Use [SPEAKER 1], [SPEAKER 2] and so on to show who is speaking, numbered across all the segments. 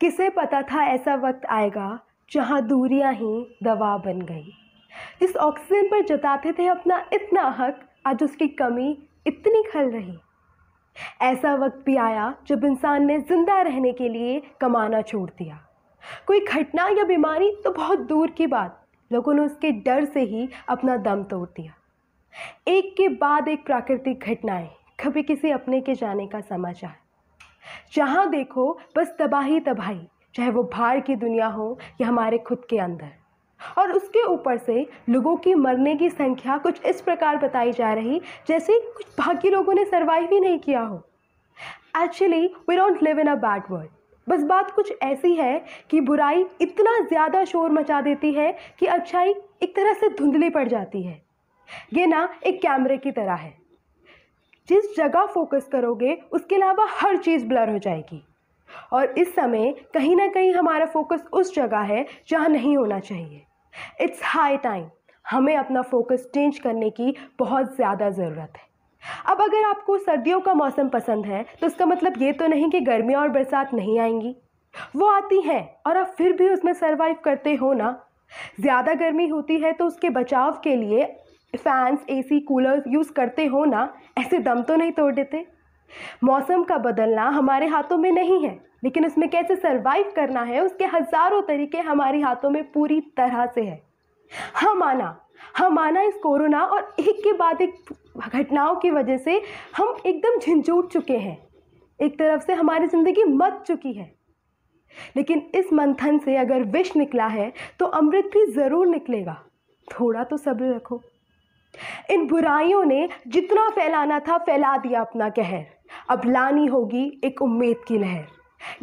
[SPEAKER 1] किसे पता था ऐसा वक्त आएगा जहाँ दूरियाँ ही दवा बन गई जिस ऑक्सीजन पर जताते थे अपना इतना हक आज उसकी कमी इतनी खल रही ऐसा वक्त भी आया जब इंसान ने ज़िंदा रहने के लिए कमाना छोड़ दिया कोई घटना या बीमारी तो बहुत दूर की बात लोगों ने उसके डर से ही अपना दम तोड़ दिया एक के बाद एक प्राकृतिक घटनाएं कभी किसी अपने के जाने का समाचार जहाँ देखो बस तबाही तबाही चाहे वो बाहर की दुनिया हो या हमारे खुद के अंदर और उसके ऊपर से लोगों की मरने की संख्या कुछ इस प्रकार बताई जा रही जैसे कुछ बाकी लोगों ने सर्वाइव ही नहीं किया हो actually we don't live in a bad world बस बात कुछ ऐसी है कि बुराई इतना ज़्यादा शोर मचा देती है कि अच्छाई एक तरह से धुंधली पड़ जाती है ये ना एक कैमरे की तरह है जिस जगह फोकस करोगे उसके अलावा हर चीज़ ब्लर हो जाएगी और इस समय कहीं ना कहीं हमारा फोकस उस जगह है जहाँ नहीं होना चाहिए इट्स हाई टाइम हमें अपना फोकस चेंज करने की बहुत ज़्यादा ज़रूरत है अब अगर आपको सर्दियों का मौसम पसंद है तो इसका मतलब ये तो नहीं कि गर्मियाँ और बरसात नहीं आएंगी वो आती हैं और आप फिर भी उसमें सर्वाइव करते हो ना ज़्यादा गर्मी होती है तो उसके बचाव के लिए फैंस एसी कूलर यूज़ करते हो ना ऐसे दम तो नहीं तोड़ देते मौसम का बदलना हमारे हाथों में नहीं है लेकिन उसमें कैसे सरवाइव करना है उसके हज़ारों तरीके हमारे हाथों में पूरी तरह से है हम हाँ आना हम हाँ आना इस कोरोना और एक के बाद एक घटनाओं की वजह से हम एकदम झंझूट चुके हैं एक तरफ से हमारी ज़िंदगी मत चुकी है लेकिन इस मंथन से अगर विष निकला है तो अमृत भी ज़रूर निकलेगा थोड़ा तो सब्र रखो इन बुराइयों ने जितना फैलाना था फैला दिया अपना कहर अब लानी होगी एक उम्मीद की लहर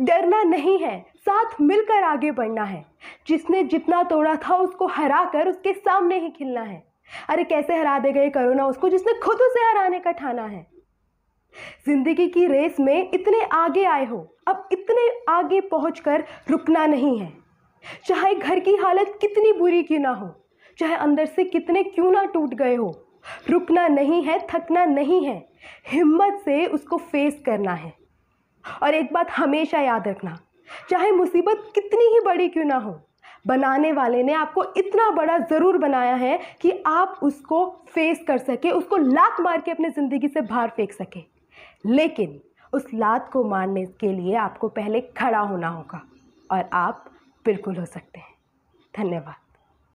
[SPEAKER 1] डरना नहीं है साथ मिलकर आगे बढ़ना है जिसने जितना तोड़ा था उसको हरा कर उसके सामने ही खिलना है अरे कैसे हरा दे गए करोना उसको जिसने खुद उसे हराने का ठाना है जिंदगी की रेस में इतने आगे आए हो अब इतने आगे पहुंचकर रुकना नहीं है चाहे घर की हालत कितनी बुरी क्यों ना हो चाहे अंदर से कितने क्यों ना टूट गए हो रुकना नहीं है थकना नहीं है हिम्मत से उसको फेस करना है और एक बात हमेशा याद रखना चाहे मुसीबत कितनी ही बड़ी क्यों ना हो बनाने वाले ने आपको इतना बड़ा ज़रूर बनाया है कि आप उसको फेस कर सके उसको लात मार के अपने ज़िंदगी से बाहर फेंक सके लेकिन उस लात को मारने के लिए आपको पहले खड़ा होना होगा और आप बिल्कुल हो सकते हैं धन्यवाद